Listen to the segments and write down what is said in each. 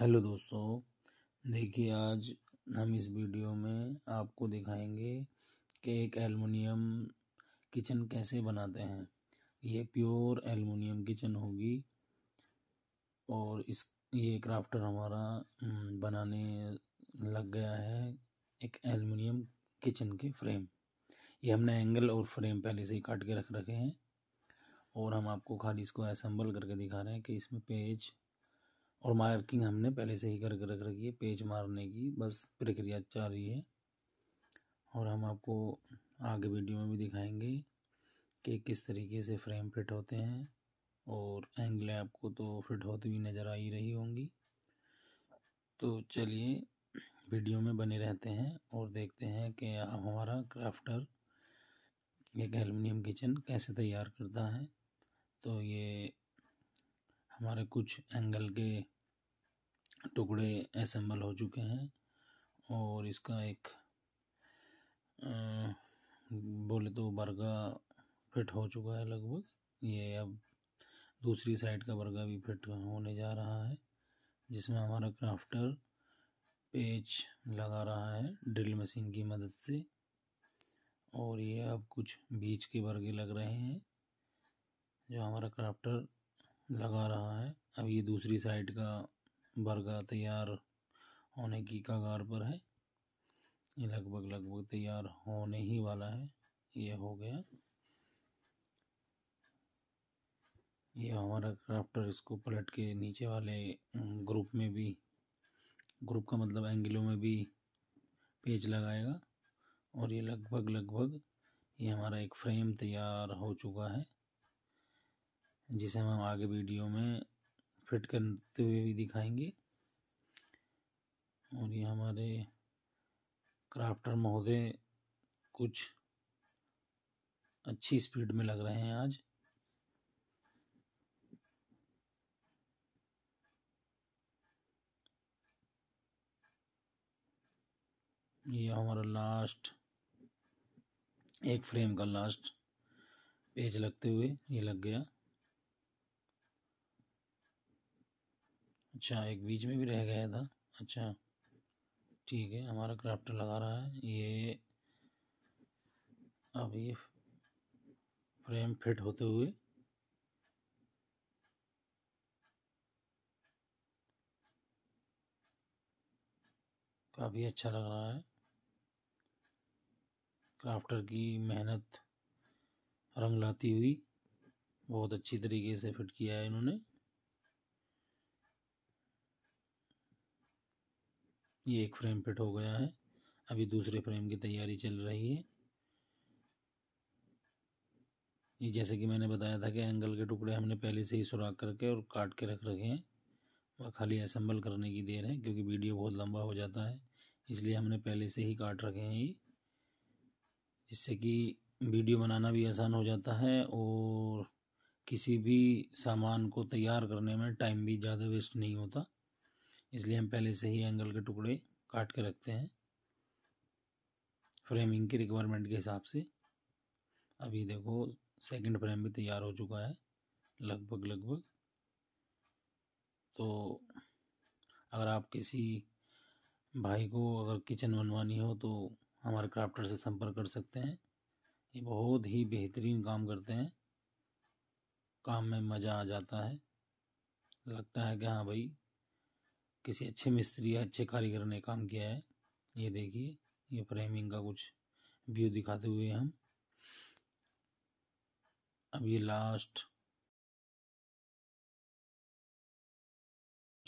hello दोस्तों देखिए आज हम इस वीडियो में आपको दिखाएंगे कि एक एलमिनियम किचन कैसे बनाते हैं ये प्योर एलमिनियम किचन होगी और इस ये क्राफ्टर हमारा बनाने लग गया है एक एलमिनियम किचन के फ्रेम ये हमने एंगल और फ्रेम पहले से ही काट के रख रखे हैं और हम आपको खाली इसको असम्बल करके दिखा रहे हैं कि इसमें पेज और मार्किंग हमने पहले से ही कर कर रख रखी है पेज मारने की बस प्रक्रिया चल अच्छा रही है और हम आपको आगे वीडियो में भी दिखाएंगे कि किस तरीके से फ्रेम फिट होते हैं और एंगलें आपको तो फिट होती हुई नज़र आ ही रही होंगी तो चलिए वीडियो में बने रहते हैं और देखते हैं कि अब हमारा क्राफ्टर एक एलमिनियम किचन कैसे तैयार करता है तो ये हमारे कुछ एंगल के टुकड़े असम्बल हो चुके हैं और इसका एक बोले तो बर्गा फिट हो चुका है लगभग ये अब दूसरी साइड का बर्गा भी फिट होने जा रहा है जिसमें हमारा क्राफ्टर पेच लगा रहा है ड्रिल मशीन की मदद से और ये अब कुछ बीज के बर्गे लग रहे हैं जो हमारा क्राफ्टर लगा रहा है अब ये दूसरी साइड का बरगा तैयार होने की कगार पर है ये लगभग लगभग तैयार होने ही वाला है ये हो गया ये हमारा क्राफ्टर इसको पलट के नीचे वाले ग्रुप में भी ग्रुप का मतलब एंगलों में भी पेज लगाएगा और ये लगभग लगभग ये हमारा एक फ्रेम तैयार हो चुका है जिसे हम आगे वीडियो में फिट करते हुए भी दिखाएंगे और ये हमारे क्राफ्टर महोदय कुछ अच्छी स्पीड में लग रहे हैं आज ये हमारा लास्ट एक फ्रेम का लास्ट पेज लगते हुए ये लग गया अच्छा एक बीच में भी रह गया था अच्छा ठीक है हमारा क्राफ्टर लगा रहा है ये अब ये फ्रेम फिट होते हुए काफ़ी अच्छा लग रहा है क्राफ्टर की मेहनत रंग लाती हुई बहुत अच्छी तरीके से फिट किया है इन्होंने ये एक फ्रेम फिट हो गया है अभी दूसरे फ्रेम की तैयारी चल रही है ये जैसे कि मैंने बताया था कि एंगल के टुकड़े हमने पहले से ही सुराख करके और काट के रख रखे हैं वह खाली असम्बल करने की देर है क्योंकि वीडियो बहुत लंबा हो जाता है इसलिए हमने पहले से ही काट रखे हैं ये जिससे कि वीडियो बनाना भी आसान हो जाता है और किसी भी सामान को तैयार करने में टाइम भी ज़्यादा वेस्ट नहीं होता इसलिए हम पहले से ही एंगल के टुकड़े काट के रखते हैं फ्रेमिंग की रिक्वायरमेंट के हिसाब से अभी देखो सेकंड फ्रेम भी तैयार हो चुका है लगभग लगभग तो अगर आप किसी भाई को अगर किचन बनवानी हो तो हमारे क्राफ्टर से संपर्क कर सकते हैं ये बहुत ही बेहतरीन काम करते हैं काम में मज़ा आ जाता है लगता है कि हाँ भाई किसी अच्छे मिस्त्री या अच्छे कारीगर ने काम किया है ये देखिए ये फ्रेमिंग का कुछ व्यू दिखाते हुए हम अब ये लास्ट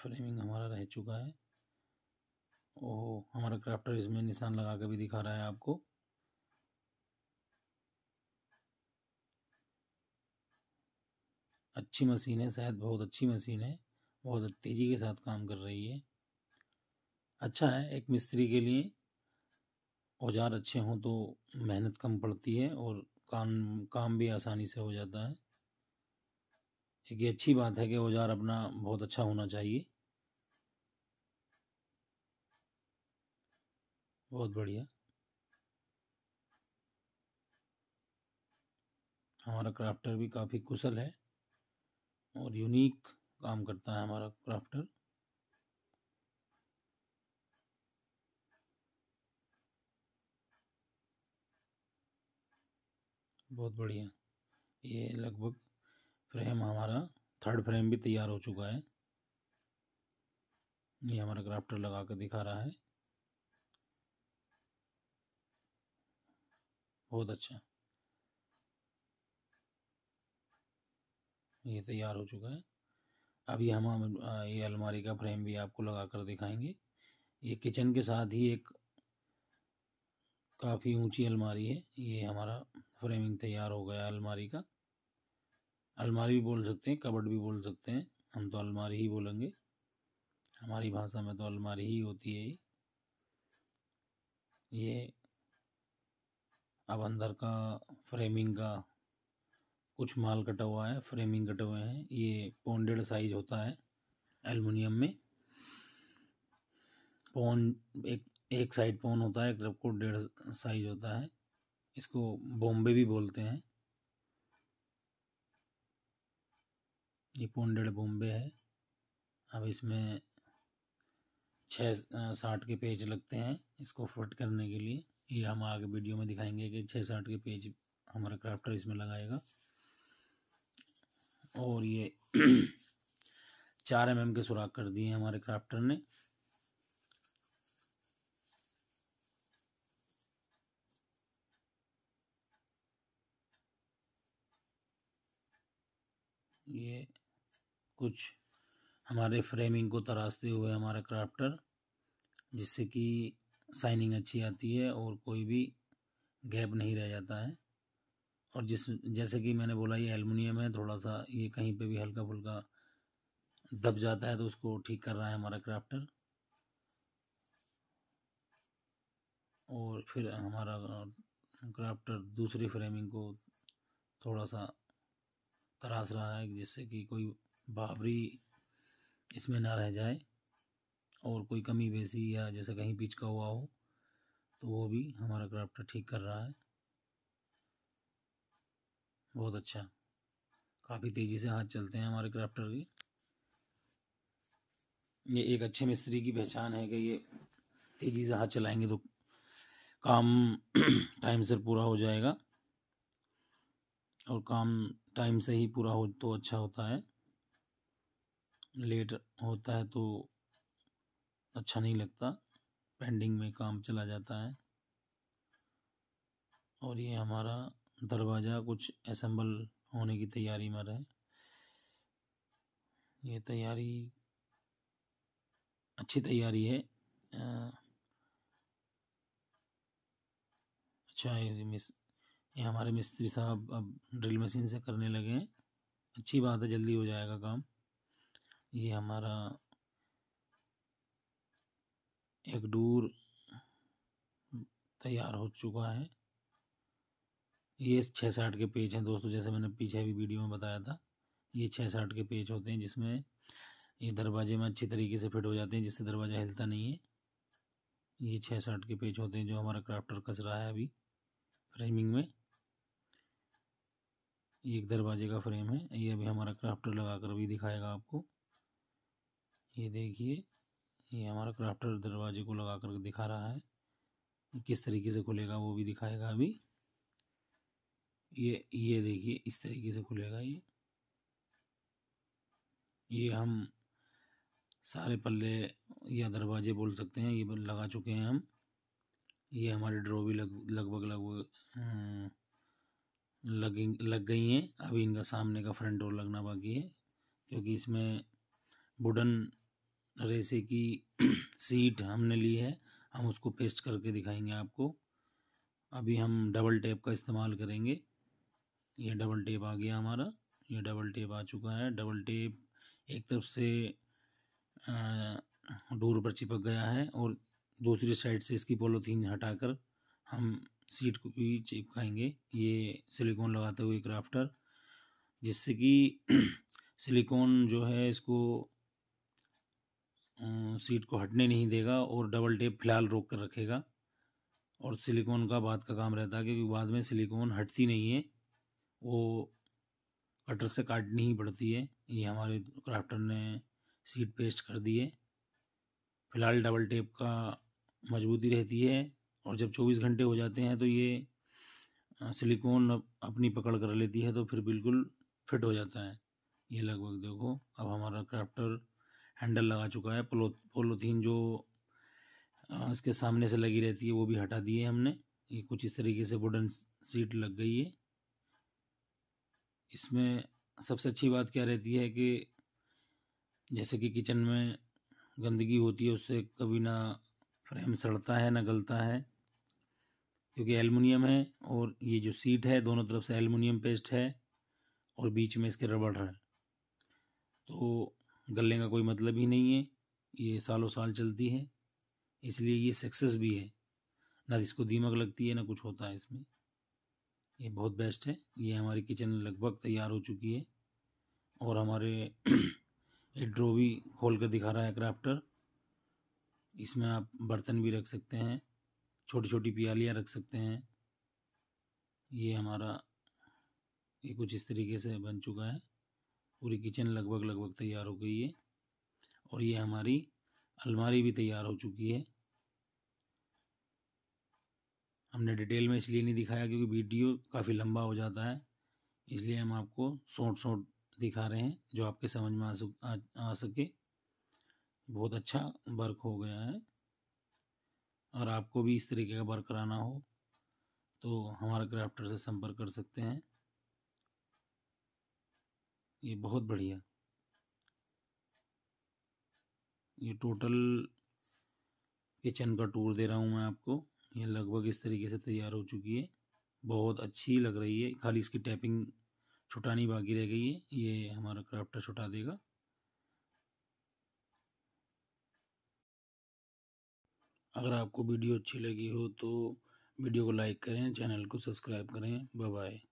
फ्रेमिंग हमारा रह चुका है ओह हमारा क्राफ्टर इसमें निशान लगा के भी दिखा रहा है आपको अच्छी मशीन है शायद बहुत अच्छी मशीन है बहुत तेज़ी के साथ काम कर रही है अच्छा है एक मिस्त्री के लिए औजार अच्छे हों तो मेहनत कम पड़ती है और काम काम भी आसानी से हो जाता है एक ये अच्छी बात है कि औजार अपना बहुत अच्छा होना चाहिए बहुत बढ़िया हमारा क्राफ्टर भी काफ़ी कुशल है और यूनिक काम करता है हमारा क्राफ्टर बहुत बढ़िया ये लगभग फ्रेम हमारा थर्ड फ्रेम भी तैयार हो चुका है ये हमारा क्राफ्टर लगा कर दिखा रहा है बहुत अच्छा ये तैयार हो चुका है अभी हम ये अलमारी का फ्रेम भी आपको लगा कर दिखाएंगे ये किचन के साथ ही एक काफ़ी ऊंची अलमारी है ये हमारा फ्रेमिंग तैयार हो गया अलमारी का अलमारी भी बोल सकते हैं कबड भी बोल सकते हैं हम तो अलमारी ही बोलेंगे हमारी भाषा में तो अलमारी ही होती है ये अब अंदर का फ्रेमिंग का कुछ माल कटा हुआ है फ्रेमिंग कटे हुए हैं ये पौंडेड साइज होता है एलमिनियम में पौन एक एक साइड पौन होता है एक तरफ को डेढ़ साइज होता है इसको बॉम्बे भी बोलते हैं ये डेढ़ बॉम्बे है अब इसमें छः साठ के पेज लगते हैं इसको फिट करने के लिए ये हम आगे वीडियो में दिखाएंगे कि छः साठ के पेज हमारा क्राफ्टर इसमें लगाएगा और ये चार एम के सुराख कर दिए हमारे क्राफ्टर ने ये कुछ हमारे फ्रेमिंग को तराशते हुए हमारा क्राफ्टर जिससे कि साइनिंग अच्छी आती है और कोई भी गैप नहीं रह जाता है और जिस जैसे कि मैंने बोला ये एलमिनियम है थोड़ा सा ये कहीं पे भी हल्का फुल्का दब जाता है तो उसको ठीक कर रहा है हमारा क्राफ्टर और फिर हमारा क्राफ्टर दूसरी फ्रेमिंग को थोड़ा सा तराश रहा है जिससे कि कोई बाबरी इसमें ना रह जाए और कोई कमी बेसी या जैसे कहीं पिचका हुआ हो तो वो भी हमारा क्राफ्टर ठीक कर रहा है बहुत अच्छा काफ़ी तेज़ी से हाथ चलते हैं हमारे क्राफ्टर की ये एक अच्छे मिस्त्री की पहचान है कि ये तेज़ी से हाथ चलाएंगे तो काम टाइम से पूरा हो जाएगा और काम टाइम से ही पूरा हो तो अच्छा होता है लेट होता है तो अच्छा नहीं लगता पेंडिंग में काम चला जाता है और ये हमारा दरवाज़ा कुछ असम्बल होने की तैयारी में रहे ये तैयारी अच्छी तैयारी है अच्छा ये मिस ये हमारे मिस्त्री साहब अब ड्रिल मशीन से करने लगे हैं अच्छी बात है जल्दी हो जाएगा काम ये हमारा एक डूर तैयार हो चुका है ये छः साठ के पेज हैं दोस्तों जैसे मैंने पीछे भी वीडियो में बताया था ये छः साठ के पेज होते हैं जिसमें ये दरवाजे में अच्छी तरीके से फिट हो जाते हैं जिससे दरवाज़ा हिलता नहीं है ये छः साठ के पेज होते हैं जो हमारा क्राफ्टर कस रहा है अभी फ्रेमिंग में ये एक दरवाजे का फ्रेम है ये अभी हमारा क्राफ्टर लगा कर भी दिखाएगा आपको ये देखिए ये हमारा क्राफ्टर दरवाजे को लगा कर दिखा रहा है किस तरीके से खुलेगा वो भी दिखाएगा अभी ये ये देखिए इस तरीके से खुलेगा ये ये हम सारे पल्ले या दरवाजे बोल सकते हैं ये लगा चुके हैं हम ये हमारे ड्रो भी लग लगभग लगभग हम्म, लग लग गई हैं अभी इनका सामने का फ्रंट डोर लगना बाकी है क्योंकि इसमें वुडन रेसे की सीट हमने ली है हम उसको पेस्ट करके दिखाएंगे आपको अभी हम डबल टेप का इस्तेमाल करेंगे ये डबल टेप आ गया हमारा ये डबल टेप आ चुका है डबल टेप एक तरफ से डोर पर चिपक गया है और दूसरी साइड से इसकी पोलोथीन हटाकर हम सीट को भी चिपकाएंगे ये सिलिकॉन लगाते हुए क्राफ्टर जिससे कि सिलिकॉन जो है इसको सीट को हटने नहीं देगा और डबल टेप फिलहाल रोक कर रखेगा और सिलिकॉन का बाद का काम रहता है क्योंकि बाद में सिलिकॉन हटती नहीं है वो कटर से काटनी ही पड़ती है ये हमारे क्राफ्टर ने सीट पेस्ट कर दी है फ़िलहाल डबल टेप का मजबूती रहती है और जब चौबीस घंटे हो जाते हैं तो ये सिलिकॉन अपनी पकड़ कर लेती है तो फिर बिल्कुल फिट हो जाता है ये लगभग देखो अब हमारा क्राफ्टर हैंडल लगा चुका है पोलो पोलोथीन जो इसके सामने से लगी रहती है वो भी हटा दी है हमने ये कुछ इस तरीके से वुडन सीट लग गई है इसमें सबसे अच्छी बात क्या रहती है कि जैसे कि किचन में गंदगी होती है उससे कभी ना फ्रेम सड़ता है ना गलता है क्योंकि एलमिनियम है और ये जो सीट है दोनों तरफ से एलमिनियम पेस्ट है और बीच में इसके रबड़ है तो गलने का कोई मतलब ही नहीं है ये सालों साल चलती है इसलिए ये सक्सेस भी है ना इसको दीमक लगती है ना कुछ होता है इसमें ये बहुत बेस्ट है ये हमारी किचन लगभग तैयार हो चुकी है और हमारे एक ड्रो भी खोल कर दिखा रहा है क्राफ्टर इसमें आप बर्तन भी रख सकते हैं छोटी छोटी प्यालियाँ रख सकते हैं ये हमारा ये कुछ इस तरीके से बन चुका है पूरी किचन लगभग लगभग तैयार हो गई है और ये हमारी अलमारी भी तैयार हो चुकी है हमने डिटेल में इसलिए नहीं दिखाया क्योंकि वीडियो काफ़ी लंबा हो जाता है इसलिए हम आपको शॉर्ट शॉर्ट दिखा रहे हैं जो आपके समझ में आ सक आ, आ सके बहुत अच्छा वर्क हो गया है और आपको भी इस तरीके का वर्क कराना हो तो हमारा क्राफ्टर से संपर्क कर सकते हैं ये बहुत बढ़िया ये टोटल किचन का टूर दे रहा हूँ मैं आपको ये लगभग इस तरीके से तैयार हो चुकी है बहुत अच्छी लग रही है खाली इसकी टैपिंग छुटानी बाकी रह गई है ये हमारा क्राफ्टर छुटा देगा अगर आपको वीडियो अच्छी लगी हो तो वीडियो को लाइक करें चैनल को सब्सक्राइब करें बाय